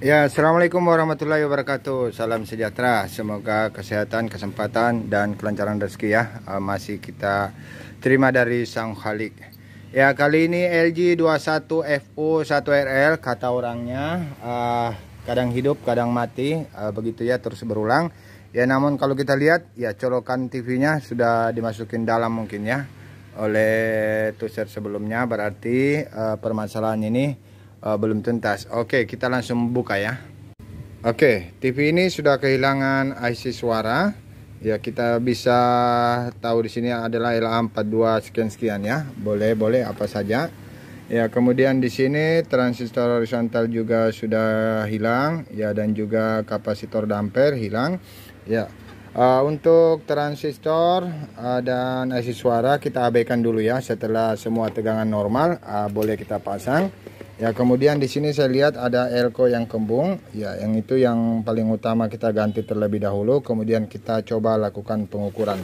Ya, Assalamualaikum warahmatullahi wabarakatuh. Salam sejahtera. Semoga kesehatan, kesempatan, dan kelancaran rezeki ya eh, masih kita terima dari Sang Khalik. Ya, kali ini LG 21FU1RL kata orangnya uh, kadang hidup, kadang mati, uh, begitu ya terus berulang. Ya, namun kalau kita lihat ya colokan TV-nya sudah dimasukin dalam mungkin ya oleh tuser sebelumnya berarti uh, permasalahan ini uh, belum tuntas. Oke, kita langsung buka ya. Oke, TV ini sudah kehilangan IC suara. Ya, kita bisa tahu di sini adalah LA42 sekian-sekian ya. Boleh, boleh apa saja. Ya, kemudian di sini transistor horizontal juga sudah hilang, ya dan juga kapasitor damper hilang. Ya. Uh, untuk transistor uh, dan IC suara kita abaikan dulu ya setelah semua tegangan normal uh, boleh kita pasang. Ya, kemudian di sini saya lihat ada elko yang kembung, ya yang itu yang paling utama kita ganti terlebih dahulu, kemudian kita coba lakukan pengukuran.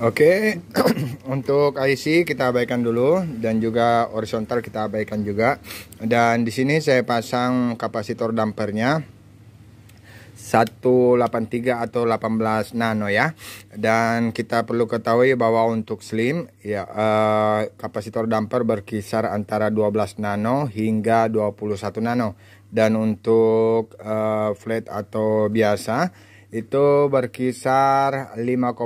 Oke, untuk IC kita abaikan dulu dan juga horizontal kita abaikan juga. Dan di sini saya pasang kapasitor dampernya. 183 atau 18 nano ya. Dan kita perlu ketahui bahwa untuk slim ya uh, kapasitor damper berkisar antara 12 nano hingga 21 nano. Dan untuk uh, flat atau biasa itu berkisar 5,6 uh,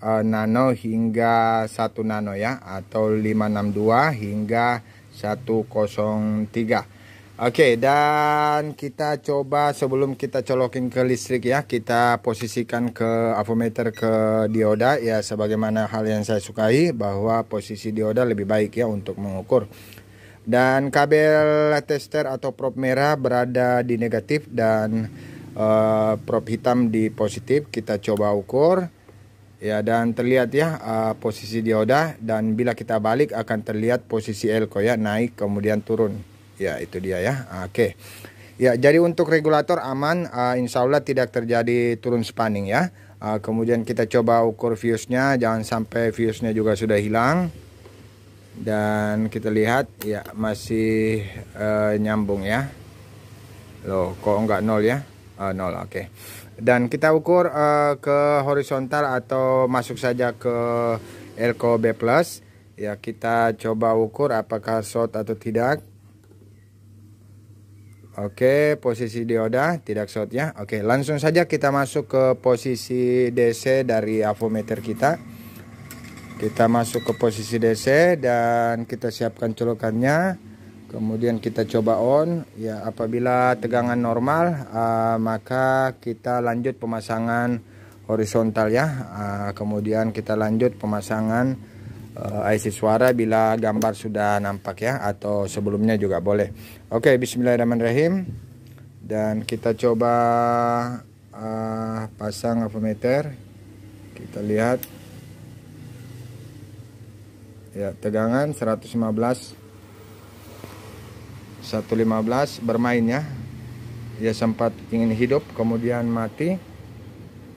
eh, nano hingga 1 nano ya atau 562 hingga 103 Oke, okay, dan kita coba sebelum kita colokin ke listrik ya, kita posisikan ke avometer ke dioda ya sebagaimana hal yang saya sukai bahwa posisi dioda lebih baik ya untuk mengukur. Dan kabel e tester atau prop merah berada di negatif dan uh, prop hitam di positif. Kita coba ukur. Ya, dan terlihat ya uh, posisi dioda dan bila kita balik akan terlihat posisi elko ya naik kemudian turun ya itu dia ya oke ya jadi untuk regulator aman uh, insya Allah tidak terjadi turun spanning ya uh, kemudian kita coba ukur fuse-nya jangan sampai fuse-nya juga sudah hilang dan kita lihat ya masih uh, nyambung ya loh kok enggak nol ya uh, nol oke okay. dan kita ukur uh, ke horizontal atau masuk saja ke elko B plus ya kita coba ukur apakah short atau tidak Oke, posisi dioda tidak short ya. Oke, langsung saja kita masuk ke posisi DC dari avometer kita. Kita masuk ke posisi DC dan kita siapkan colokannya. Kemudian kita coba on. Ya, apabila tegangan normal, uh, maka kita lanjut pemasangan horizontal ya. Uh, kemudian kita lanjut pemasangan uh, eh, IC suara bila gambar sudah nampak ya atau sebelumnya juga boleh. Oke, okay, bismillahirrahmanirrahim. Dan kita coba uh, pasang avometer. Kita lihat. Ya, tegangan 115 115 bermain ya. Ya sempat ingin hidup kemudian mati.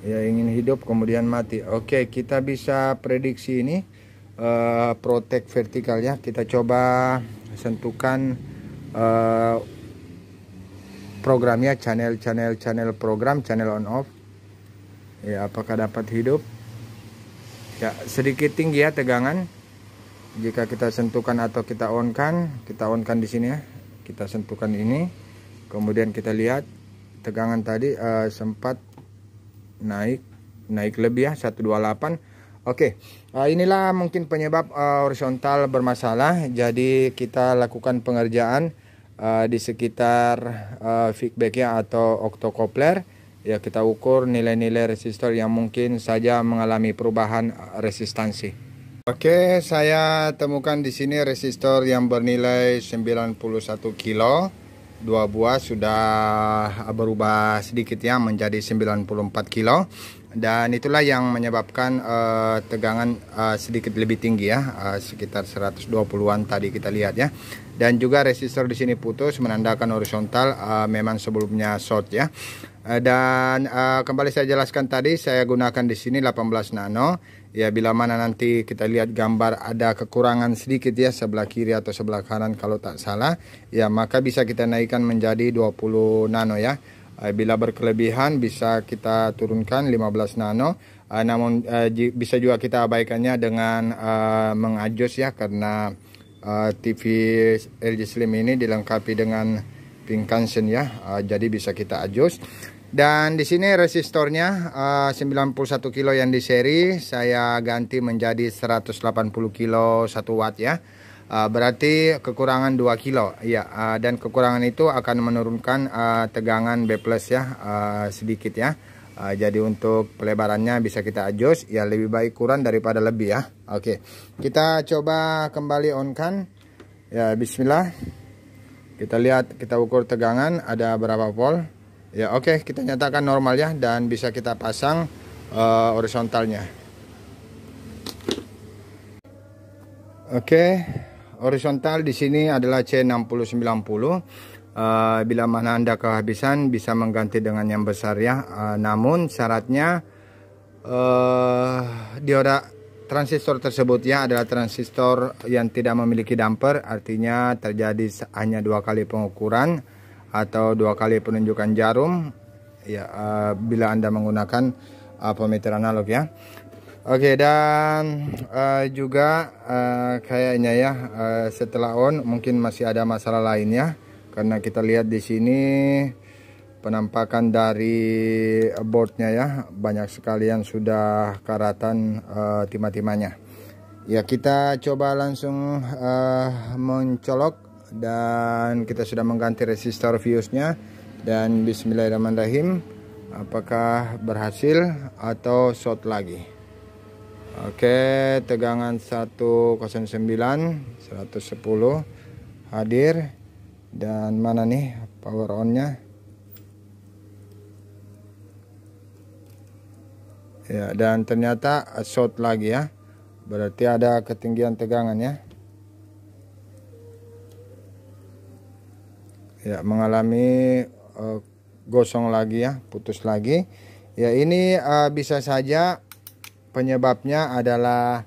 Ya ingin hidup kemudian mati. Oke, kita bisa prediksi ini uh, protect vertikal ya kita coba sentuhkan uh, programnya channel channel channel program channel on off ya apakah dapat hidup ya sedikit tinggi ya tegangan jika kita sentuhkan atau kita on kan kita on kan di sini ya kita sentuhkan ini kemudian kita lihat tegangan tadi uh, sempat naik naik lebih ya 128 oke okay. Ah, inilah mungkin penyebab uh, horizontal bermasalah. Jadi kita lakukan pengerjaan uh, di sekitar uh, feedbacknya atau octocoupler. Ya kita ukur nilai-nilai resistor yang mungkin saja mengalami perubahan resistansi. Oke, saya temukan di sini resistor yang bernilai 91 kilo. Dua buah sudah berubah sedikit ya menjadi 94 kilo dan itulah yang menyebabkan uh, tegangan uh, sedikit lebih tinggi ya uh, sekitar 120-an tadi kita lihat ya dan juga resistor di sini putus menandakan horizontal uh, memang sebelumnya short ya uh, dan uh, kembali saya jelaskan tadi saya gunakan di sini 18 nano ya bila mana nanti kita lihat gambar ada kekurangan sedikit ya sebelah kiri atau sebelah kanan kalau tak salah ya maka bisa kita naikkan menjadi 20 nano ya Eh, bila berkelebihan bisa kita turunkan 15 nano. Eh, namun eh, bisa juga kita abaikannya dengan mengajus ya karena TV LG Slim ini dilengkapi dengan Pinkansen ya. Jadi bisa kita ajus. Dan di sini resistornya uh, 91 kilo yang di seri saya ganti menjadi 180 kilo 1 watt ya. Ah, berarti kekurangan 2 kilo ya uh, dan kekurangan itu akan menurunkan uh, tegangan B plus ya uh, sedikit ya uh, jadi untuk pelebarannya bisa kita adjust ya lebih baik kurang daripada lebih ya oke okay. kita coba kembali on kan ya bismillah kita lihat kita ukur tegangan ada berapa volt ya oke okay. kita nyatakan normal ya dan bisa kita pasang uh, horizontalnya oke okay horizontal di sini adalah C6090 Uh, eh, bila mana Anda kehabisan bisa mengganti dengan yang besar ya. Uh, namun syaratnya uh, eh, dioda transistor tersebut ya adalah transistor yang tidak memiliki damper, artinya terjadi hanya dua kali pengukuran atau dua kali penunjukan jarum ya uh, bila Anda menggunakan uh, pemeter analog ya. Oke okay, dan uh, juga uh, kayaknya ya uh, setelah on mungkin masih ada masalah lainnya karena kita lihat di sini penampakan dari boardnya ya banyak sekali yang sudah karatan uh, timah-timahnya. Ya kita coba langsung uh, mencolok dan kita sudah mengganti resistor fuse-nya dan Bismillahirrahmanirrahim apakah berhasil atau short lagi? Oke, tegangan 109 110 hadir dan mana nih power onnya Ya, dan ternyata short lagi ya. Berarti ada ketinggian tegangan ya. Ya, mengalami uh, gosong lagi ya, putus lagi. Ya, ini uh, bisa saja penyebabnya adalah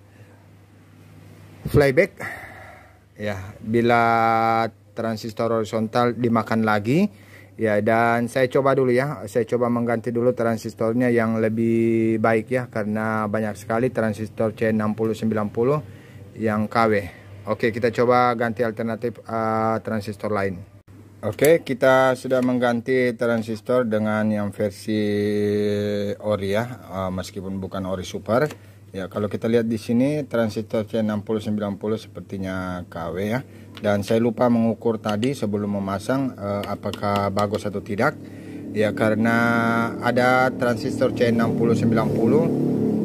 flyback ya bila transistor horizontal dimakan lagi ya dan saya coba dulu ya saya coba mengganti dulu transistornya yang lebih baik ya karena banyak sekali transistor C6090 yang KW oke kita coba ganti alternatif uh, transistor lain Oke, okay, kita sudah mengganti transistor dengan yang versi ori ya, eh, meskipun bukan ori super. Ya, kalau kita lihat di sini transistor C6090 sepertinya KW ya. Dan saya lupa mengukur tadi sebelum memasang eh, apakah bagus atau tidak. Ya, karena ada transistor C6090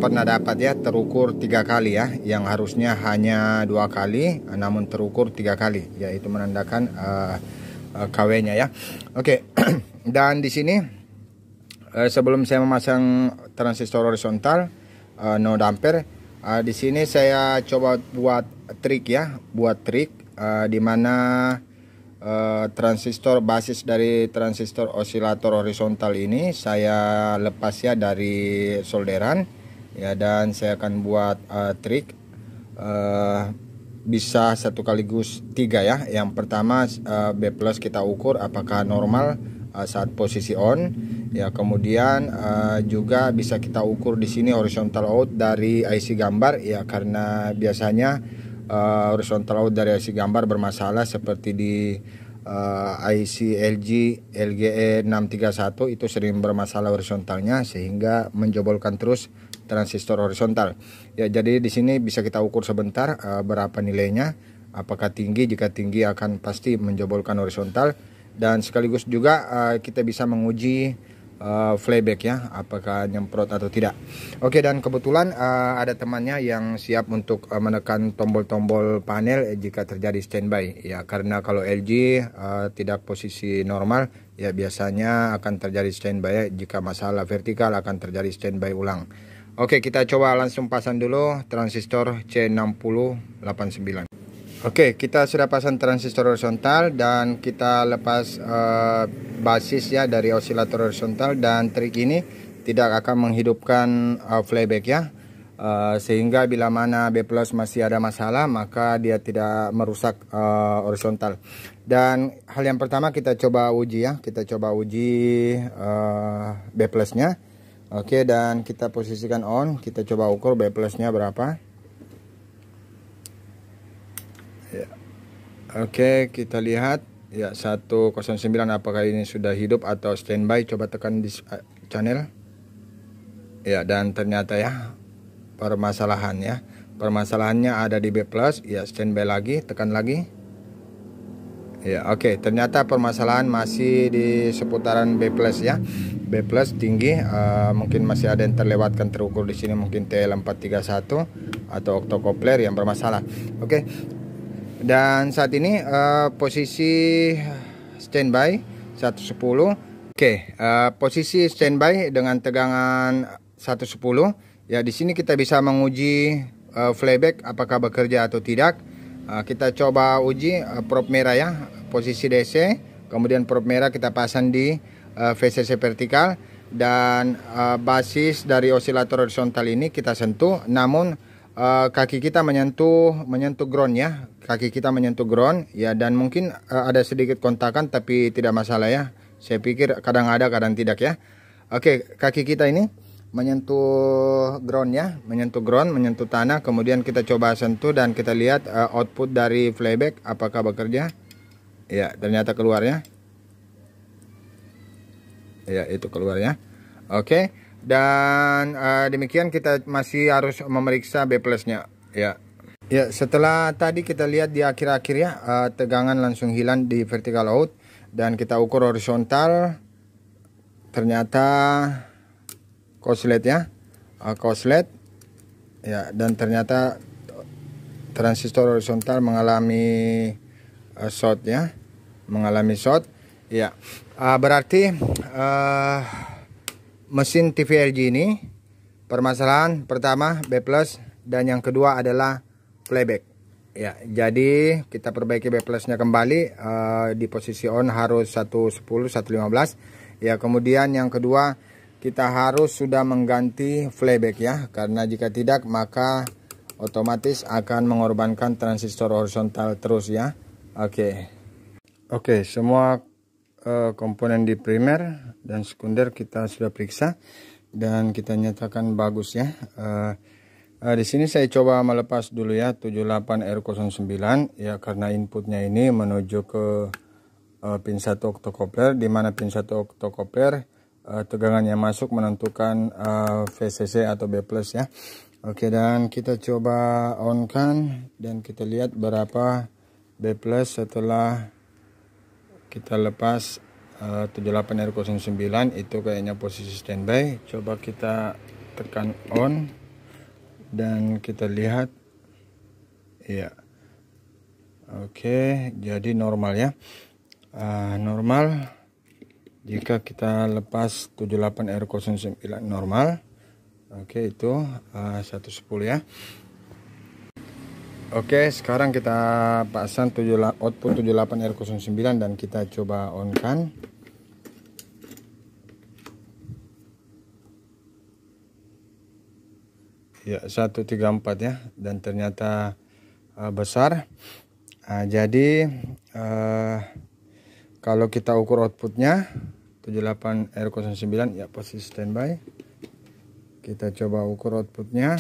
pernah dapat ya terukur tiga kali ya, yang harusnya hanya dua kali, namun terukur tiga kali. yaitu menandakan uh, uh, eh, KW-nya ya. Oke. Okay. Dan di sini uh, sebelum saya memasang transistor horizontal uh, no damper, uh, di sini saya coba buat trik ya, buat trik uh, di mana uh, transistor basis dari transistor osilator horizontal ini saya lepas ya dari solderan ya dan saya akan buat uh, trik uh, bisa satu kaligus tiga ya. Yang pertama eh, B plus kita ukur apakah normal eh, saat posisi on. Ya kemudian eh, juga bisa kita ukur di sini horizontal out dari IC gambar ya karena biasanya horizontal out dari IC gambar bermasalah seperti di IC LG LGE 631 itu sering bermasalah horizontalnya sehingga menjebolkan terus transistor horizontal. Ya, jadi di sini bisa kita ukur sebentar uh, berapa nilainya. Apakah tinggi? Jika tinggi akan pasti menjebolkan horizontal dan sekaligus juga uh, kita bisa menguji uh, eh, playback ya, apakah nyemprot atau tidak. Oke, dan kebetulan uh, ada temannya yang siap untuk uh, menekan tombol-tombol panel jika terjadi standby ya, karena kalau LG uh, tidak posisi normal ya biasanya akan terjadi standby ya. jika masalah vertikal akan terjadi standby ulang. Oke kita coba langsung pasang dulu transistor C6089 Oke kita sudah pasang transistor horizontal dan kita lepas uh, basis ya dari osilator horizontal dan trik ini tidak akan menghidupkan uh, flyback ya uh, sehingga bila mana B plus masih ada masalah maka dia tidak merusak uh, horizontal dan hal yang pertama kita coba uji ya kita coba uji uh, B plusnya Oke dan kita posisikan on kita coba ukur B plusnya berapa ya. Oke kita lihat ya 109 apakah ini sudah hidup atau standby coba tekan di eh, channel ya dan ternyata ya permasalahan ya permasalahannya ada di B plus ya standby lagi tekan lagi Ya, oke. Okay. Ternyata permasalahan masih di seputaran B+ ya. B+ tinggi uh, mungkin masih ada yang terlewatkan terukur di sini mungkin TL431 atau octocopler yang bermasalah. Oke. Okay. Dan saat ini uh, posisi standby 110. Oke, okay. uh, eh, posisi standby dengan tegangan 110. Ya, di sini kita bisa menguji uh, flyback apakah bekerja atau tidak. kita coba uji uh, prop merah ya posisi DC, kemudian probe merah kita pasang di uh, eh, VCC vertikal dan uh, basis dari osilator horizontal ini kita sentuh namun uh, kaki kita menyentuh menyentuh ground ya kaki kita menyentuh ground ya dan mungkin uh, ada sedikit kontakan tapi tidak masalah ya saya pikir kadang ada kadang tidak ya oke kaki kita ini menyentuh ground ya menyentuh ground menyentuh tanah kemudian kita coba sentuh dan kita lihat uh, output dari flyback apakah bekerja ya ternyata keluarnya ya itu keluarnya oke dan uh, demikian kita masih harus memeriksa B plusnya ya ya setelah tadi kita lihat di akhir-akhir ya uh, tegangan langsung hilang di vertikal out dan kita ukur horizontal ternyata koslet ya uh, eh, koslet ya dan ternyata transistor horizontal mengalami uh, eh, short ya mengalami short ya uh, eh, berarti uh, mesin lg ini permasalahan pertama B plus dan yang kedua adalah playback ya jadi kita perbaiki B plusnya kembali uh, di posisi on harus 110 115 ya kemudian yang kedua kita harus sudah mengganti playback ya karena jika tidak maka otomatis akan mengorbankan transistor horizontal terus ya Oke. Oke, semua uh, komponen di primer dan sekunder kita sudah periksa dan kita nyatakan bagus ya. Uh, uh, di sini saya coba melepas dulu ya 78R09 ya karena inputnya ini menuju ke uh, pin 1 octocoupler di mana pin 1 octocoupler uh, tegangannya masuk menentukan uh, VCC atau B+ ya. Oke, dan kita coba on kan dan kita lihat berapa B plus setelah kita lepas uh, 78 R09 itu kayaknya posisi standby coba kita tekan on dan kita lihat ya yeah. oke okay, jadi normal ya uh, normal jika kita lepas 78 R09 normal oke okay, itu eh, uh, 110 ya Oke, sekarang kita pasang 7, output 78 R09 dan kita coba on kan. Ya, 134 ya dan ternyata uh, besar. Uh, jadi uh, kalau kita ukur outputnya 78 R09 ya posisi standby. Kita coba ukur outputnya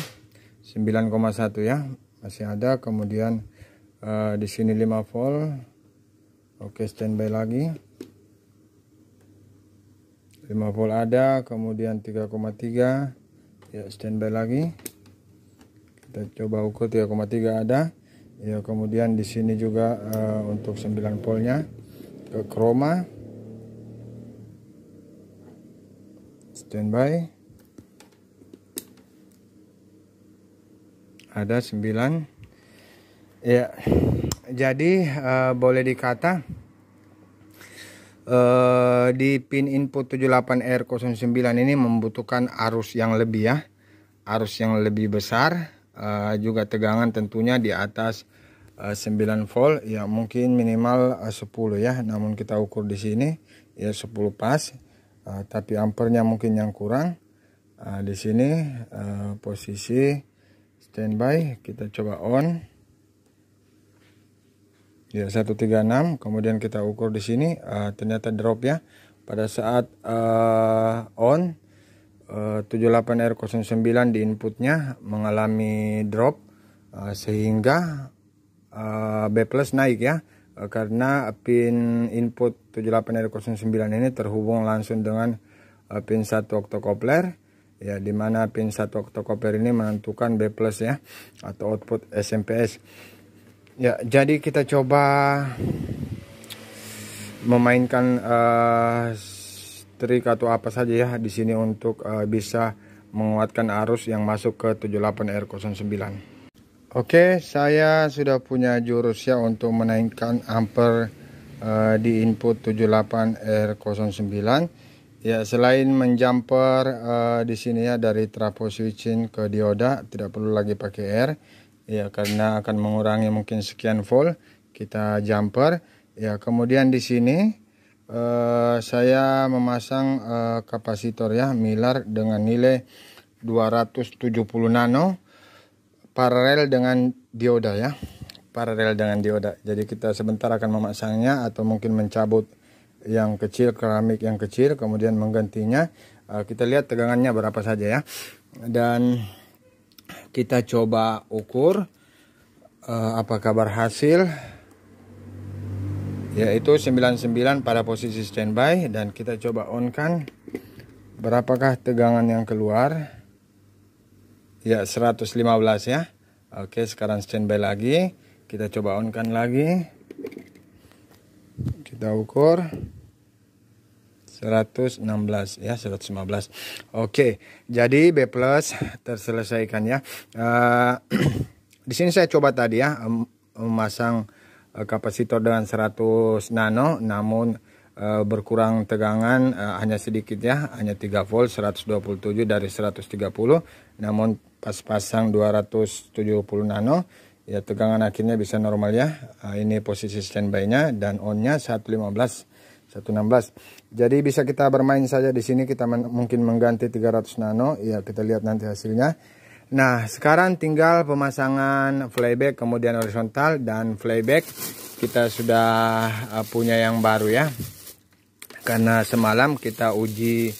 9,1 ya masih ada kemudian uh, di sini 5 volt oke standby lagi 5 volt ada kemudian 3,3 ya standby lagi kita coba ukur 3,3 ada ya kemudian di sini juga uh, untuk 9 voltnya ke chroma standby ada 9 ya jadi uh, boleh dikata uh, di pin input 78R09 ini membutuhkan arus yang lebih ya arus yang lebih besar uh, juga tegangan tentunya di atas 9 volt ya mungkin minimal 10 ya namun kita ukur di sini ya 10 pas uh, tapi ampernya mungkin yang kurang uh, di sini uh, posisi standby kita coba on ya 136 kemudian kita ukur di sini uh, ternyata drop ya pada saat uh, on ah, uh, 78R09 di inputnya mengalami drop uh, sehingga uh, B plus naik ya karena pin input 78R09 ini terhubung langsung dengan pin 1 octocoupler ya dimana pin 1 oktokoper ini menentukan B plus ya atau output SMPS ya jadi kita coba memainkan uh, trik atau apa saja ya di sini untuk uh, bisa menguatkan arus yang masuk ke 78R09 Oke saya sudah punya jurus ya untuk menaikkan ampere uh, di input 78R09 Ya, selain menjumper uh, eh, di sini ya dari trafo switching ke dioda, tidak perlu lagi pakai air. Ya, karena akan mengurangi mungkin sekian volt kita jumper. Ya, kemudian di sini uh, saya memasang uh, kapasitor ya milar dengan nilai 270 nano paralel dengan dioda ya. Paralel dengan dioda. Jadi kita sebentar akan memasangnya atau mungkin mencabut yang kecil, keramik yang kecil, kemudian menggantinya. Eh, kita lihat tegangannya berapa saja ya. Dan kita coba ukur eh, apa kabar hasil Yaitu 99 pada posisi standby dan kita coba on kan. Berapakah tegangan yang keluar? Ya 115 ya. Oke sekarang standby lagi. Kita coba on kan lagi kita ukur 116 ya 115 oke jadi B plus terselesaikan ya uh, di sini saya coba tadi ya memasang eh, kapasitor dengan 100 nano namun uh, berkurang tegangan uh, hanya sedikit ya hanya 3 volt 127 dari 130 namun pas pasang 270 nano ya tegangan akhirnya bisa normal ya uh, ini posisi standby nya dan on nya 115 116 jadi bisa kita bermain saja di sini kita men mungkin mengganti 300 nano, ya kita lihat nanti hasilnya. Nah, sekarang tinggal pemasangan flyback kemudian horizontal dan flyback kita sudah uh, punya yang baru ya. Karena semalam kita uji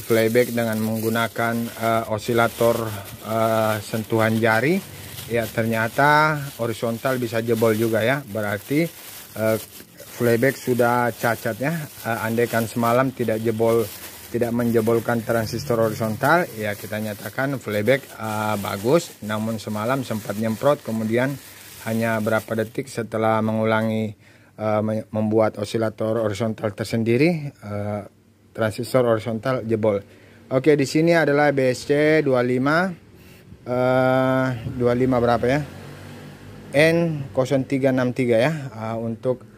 flyback dengan menggunakan uh, osilator uh, sentuhan jari. Ya, ternyata horizontal bisa jebol juga ya. Berarti uh, flyback sudah cacat ya eh, andaikan semalam tidak jebol tidak menjebolkan transistor horizontal ya kita nyatakan flyback uh, eh, bagus namun semalam sempat nyemprot kemudian hanya berapa detik setelah mengulangi uh, membuat osilator horizontal tersendiri uh, transistor horizontal jebol oke di sini adalah BSC 25 uh, 25 berapa ya N0363 ya uh, untuk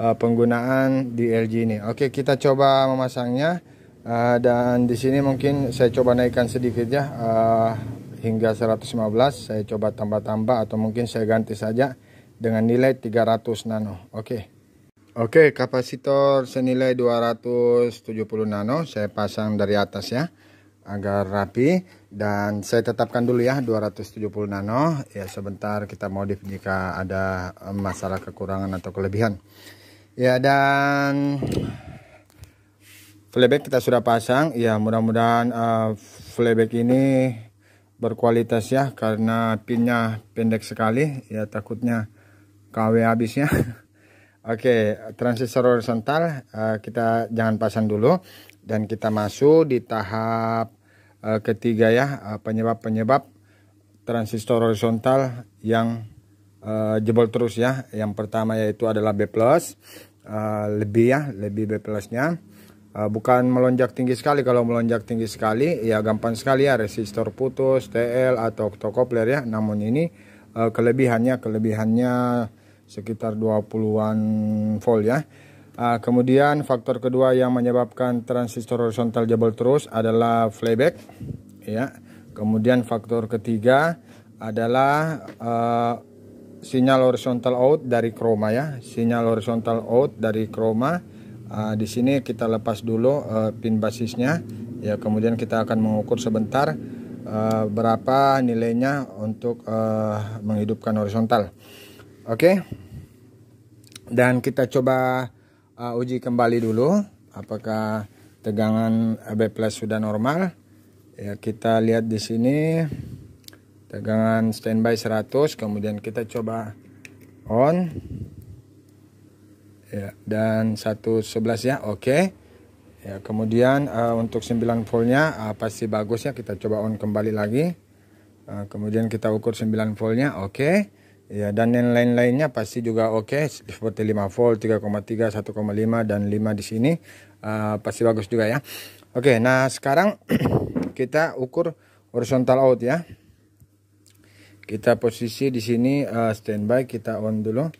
uh, penggunaan di LG ini. Oke, kita coba memasangnya uh, dan di sini mungkin saya coba naikkan sedikit ya uh, hingga 115. Saya coba tambah-tambah atau mungkin saya ganti saja dengan nilai 300 nano. Oke. Oke, kapasitor senilai 270 nano saya pasang dari atas ya agar rapi dan saya tetapkan dulu ya 270 nano ya sebentar kita modif jika ada masalah kekurangan atau kelebihan ya dan playback kita sudah pasang ya mudah-mudahan uh, eh, playback ini berkualitas ya karena pinnya pendek sekali ya takutnya KW habisnya Oke, transistor horizontal eh, kita jangan pasang dulu dan kita masuk di tahap eh, ketiga ya penyebab-penyebab transistor horizontal yang Eh, jebol terus ya yang pertama yaitu adalah B plus uh, lebih ya lebih B plusnya uh, bukan melonjak tinggi sekali kalau melonjak tinggi sekali ya gampang sekali ya resistor putus TL atau octocoupler ya namun ini uh, kelebihannya kelebihannya sekitar 20-an volt ya Uh, kemudian faktor kedua yang menyebabkan transistor horizontal jebol terus adalah flyback ya. Kemudian faktor ketiga adalah uh, sinyal horizontal out dari chroma ya sinyal horizontal out dari chroma uh, ah, di sini kita lepas dulu uh, pin basisnya ya kemudian kita akan mengukur sebentar uh, berapa nilainya untuk uh, menghidupkan horizontal oke okay? dan kita coba uh, uji kembali dulu apakah tegangan B+ sudah normal ya kita lihat di sini tegangan standby 100 kemudian kita coba on ya dan 111 ya oke okay. ya kemudian uh, untuk 9 voltnya uh, pasti bagus ya kita coba on kembali lagi uh, kemudian kita ukur 9 voltnya oke okay. ya dan yang lain-lainnya pasti juga oke okay. seperti 5 volt 3,3 1,5 dan 5 di sini uh, pasti bagus juga ya oke okay, nah sekarang kita ukur horizontal out ya kita posisi di sini uh, standby kita on dulu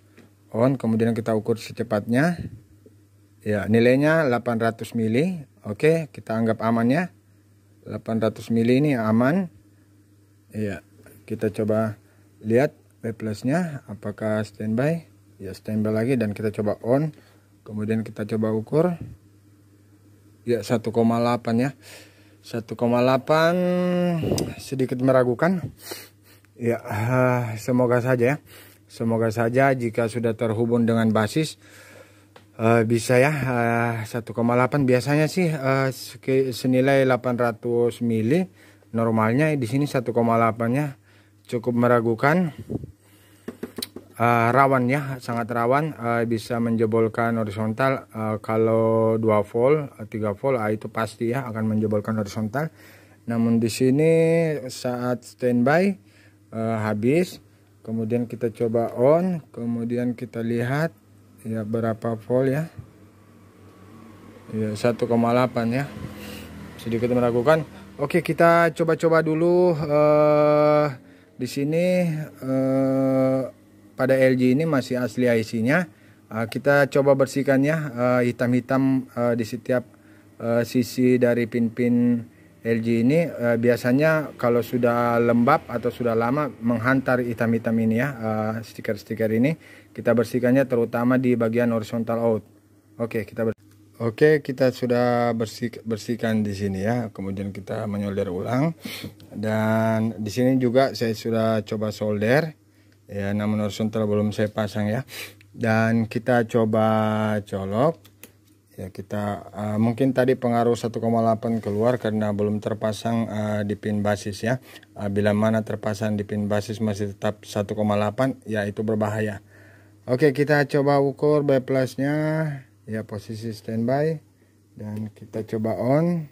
on kemudian kita ukur secepatnya ya nilainya 800 mili oke kita anggap aman ya 800 mili ini aman ya kita coba lihat P plusnya apakah standby ya standby lagi dan kita coba on kemudian kita coba ukur ya 1,8 ya 1,8 sedikit meragukan Ya, semoga saja ya. Semoga saja jika sudah terhubung dengan basis uh, bisa ya uh, eh, 1,8 biasanya sih uh, senilai 800 mili normalnya di sini 1,8 nya cukup meragukan uh, rawan ya sangat rawan uh, bisa menjebolkan horizontal uh, kalau 2 volt 3 volt uh, itu pasti ya akan menjebolkan horizontal namun di sini saat standby uh, habis kemudian kita coba on kemudian kita lihat ya berapa volt ya ya 1,8 ya sedikit meragukan oke kita coba-coba dulu uh, di sini uh, pada LG ini masih asli IC nya uh, kita coba bersihkannya hitam-hitam uh, hitam uh, di setiap uh, sisi dari pin-pin LG ini uh, biasanya kalau sudah lembab atau sudah lama menghantar hitam-hitam ini ya eh, stiker-stiker ini kita bersihkannya terutama di bagian horizontal out oke okay, kita Oke, okay, kita sudah bersih, bersihkan di sini ya. Kemudian kita menyolder ulang. Dan di sini juga saya sudah coba solder. Ya, namun horizontal belum saya pasang ya. Dan kita coba colok ya kita uh, mungkin tadi pengaruh 1,8 keluar karena belum terpasang uh, di pin basis ya uh, bila mana terpasang di pin basis masih tetap 1,8 ya itu berbahaya oke kita coba ukur B plusnya ya posisi standby dan kita coba on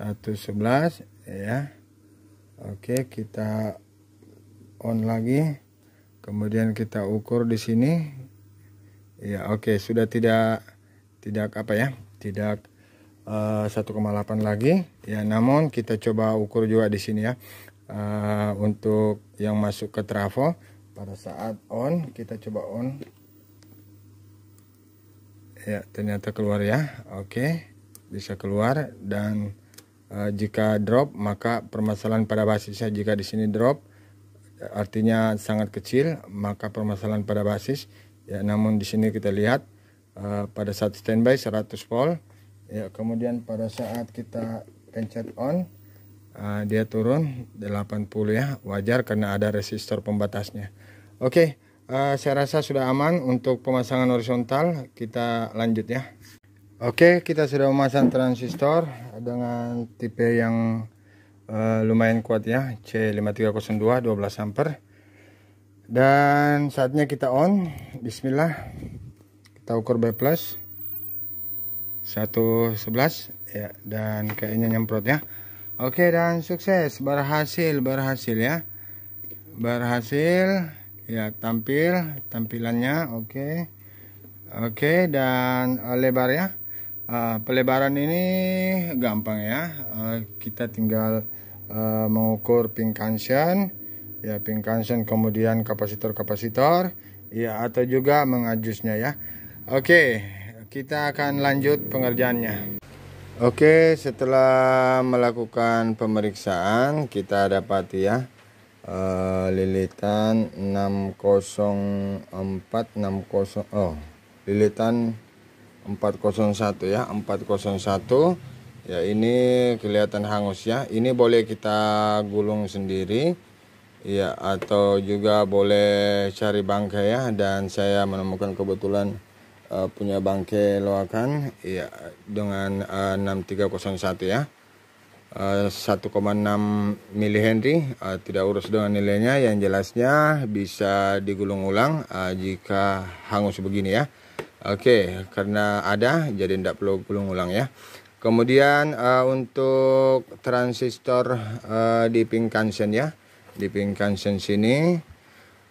111 ya oke kita on lagi kemudian kita ukur di sini Iya oke okay. sudah tidak tidak apa ya tidak uh, eh, 1,8 lagi ya namun kita coba ukur juga di sini ya uh, untuk yang masuk ke trafo pada saat on kita coba on ya ternyata keluar ya oke okay. bisa keluar dan uh, jika drop maka permasalahan pada basisnya jika di sini drop artinya sangat kecil maka permasalahan pada basis ya namun di sini kita lihat uh, pada saat standby 100 volt ya kemudian pada saat kita pencet on uh, dia turun 80 ya wajar karena ada resistor pembatasnya oke okay, uh, eh, saya rasa sudah aman untuk pemasangan horizontal kita lanjut ya Oke, okay, kita sudah memasang transistor dengan tipe yang uh, lumayan kuat ya, C5302 12 ampere dan saatnya kita on bismillah kita ukur B plus 111 ya dan kayaknya nyemprot ya oke dan sukses berhasil berhasil ya berhasil ya tampil tampilannya oke oke dan lebar ya uh, pelebaran ini gampang ya uh, kita tinggal uh, mengukur pink cushion ya pin kansen kemudian kapasitor-kapasitor ya atau juga mengajusnya ya oke kita akan lanjut pengerjaannya oke setelah melakukan pemeriksaan kita dapat ya uh, lilitan 604 60 oh lilitan 401 ya 401 ya ini kelihatan hangus ya ini boleh kita gulung sendiri Iya, atau juga boleh cari bangkai ya dan saya menemukan kebetulan uh, punya bangkai loakan iya, eh, ya dengan uh, 6301 ya. Uh, 1,6 mili Henry uh, tidak urus dengan nilainya yang jelasnya bisa digulung ulang uh, jika hangus begini ya. Oke, okay, karena ada jadi tidak perlu gulung ulang ya. Kemudian uh, untuk transistor uh, di pink ya di Pinkansen sini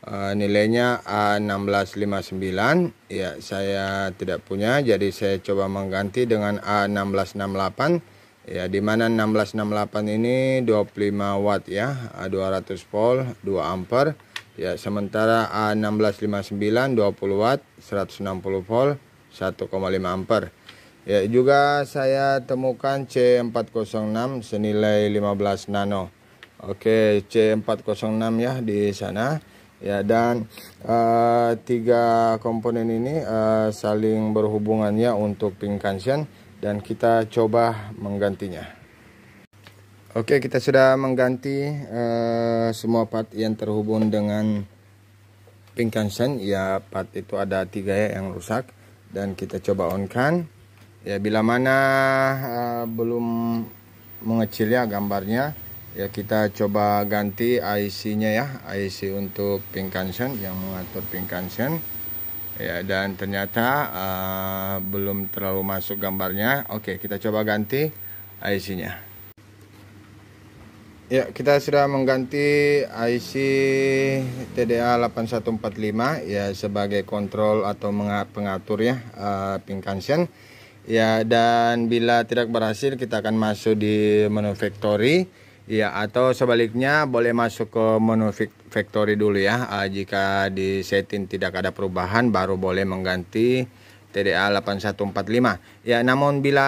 uh, nilainya A1659 ya saya tidak punya jadi saya coba mengganti dengan A1668 ya di mana 1668 ini 25 watt ya 200 volt 2 ampere ya sementara A1659 20 watt 160 volt 1,5 ampere ya juga saya temukan C406 senilai 15 nano Oke, C406 ya di sana. Ya, dan uh, tiga komponen ini uh, saling berhubungannya untuk Pinkansian dan kita coba menggantinya. Oke, kita sudah mengganti uh, semua part yang terhubung dengan Pinkansian. Ya, part itu ada tiga ya yang rusak dan kita coba on kan. Ya, bila mana uh, belum mengecil ya gambarnya ya kita coba ganti IC-nya ya IC untuk pink yang mengatur pink ya dan ternyata uh, belum terlalu masuk gambarnya oke kita coba ganti IC-nya ya kita sudah mengganti IC TDA 8145 ya sebagai kontrol atau pengatur ya uh, pink ya dan bila tidak berhasil kita akan masuk di menu Iya, atau sebaliknya boleh masuk ke menu factory dulu ya. Ah, jika di setting tidak ada perubahan baru boleh mengganti TDA 8145. Ya, namun bila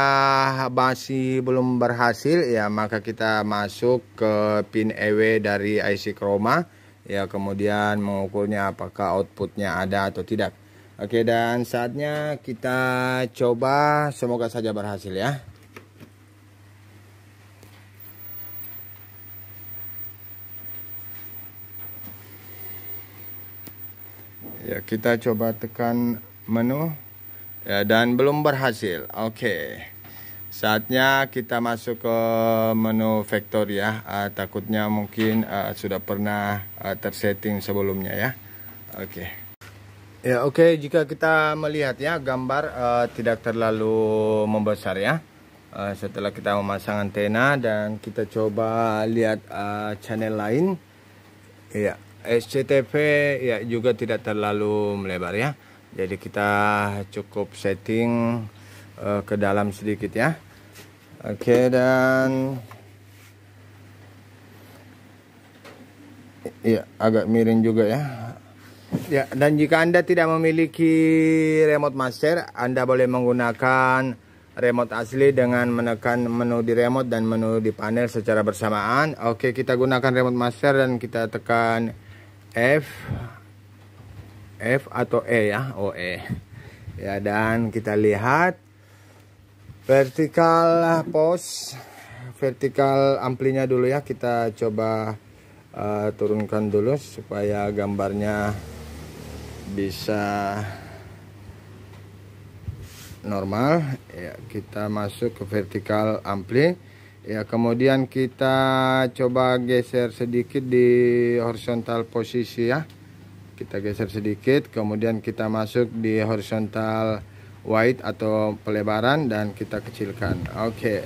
masih belum berhasil ya maka kita masuk ke pin EW dari IC Chroma ya kemudian mengukurnya apakah outputnya ada atau tidak. Oke, dan saatnya kita coba semoga saja berhasil ya. ya kita coba tekan menu ya, dan belum berhasil oke okay. saatnya kita masuk ke menu vektor ya uh, takutnya mungkin uh, sudah pernah uh, tersetting sebelumnya ya oke okay. ya oke okay, jika kita melihat ya gambar uh, tidak terlalu membesar ya uh, setelah kita memasang antena dan kita coba lihat uh, channel lain ya SCTV ya juga tidak terlalu melebar ya jadi kita cukup setting uh, ke dalam sedikit ya oke okay, dan ya agak miring juga ya ya dan jika anda tidak memiliki remote master anda boleh menggunakan remote asli dengan menekan menu di remote dan menu di panel secara bersamaan oke okay, kita gunakan remote master dan kita tekan F F atau E ya O oh, E ya dan kita lihat vertikal pos vertikal amplinya dulu ya kita coba uh, turunkan dulu supaya gambarnya bisa normal ya kita masuk ke vertikal ampli ya kemudian kita coba geser sedikit di horizontal posisi ya kita geser sedikit kemudian kita masuk di horizontal wide atau pelebaran dan kita kecilkan oke okay.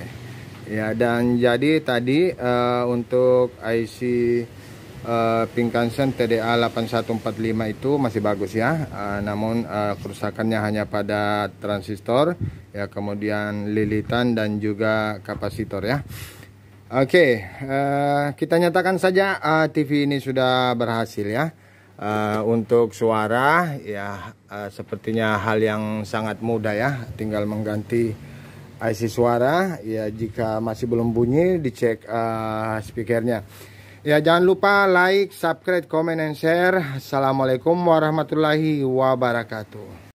ya dan jadi tadi uh, untuk IC uh, TDA 8145 itu masih bagus ya uh, namun uh, kerusakannya hanya pada transistor ya kemudian lilitan dan juga kapasitor ya oke okay, uh, eh, kita nyatakan saja uh, TV ini sudah berhasil ya uh, untuk suara ya uh, sepertinya hal yang sangat mudah ya tinggal mengganti IC suara ya jika masih belum bunyi dicek uh, speakernya Ya jangan lupa like, subscribe, comment, and share. Assalamualaikum warahmatullahi wabarakatuh.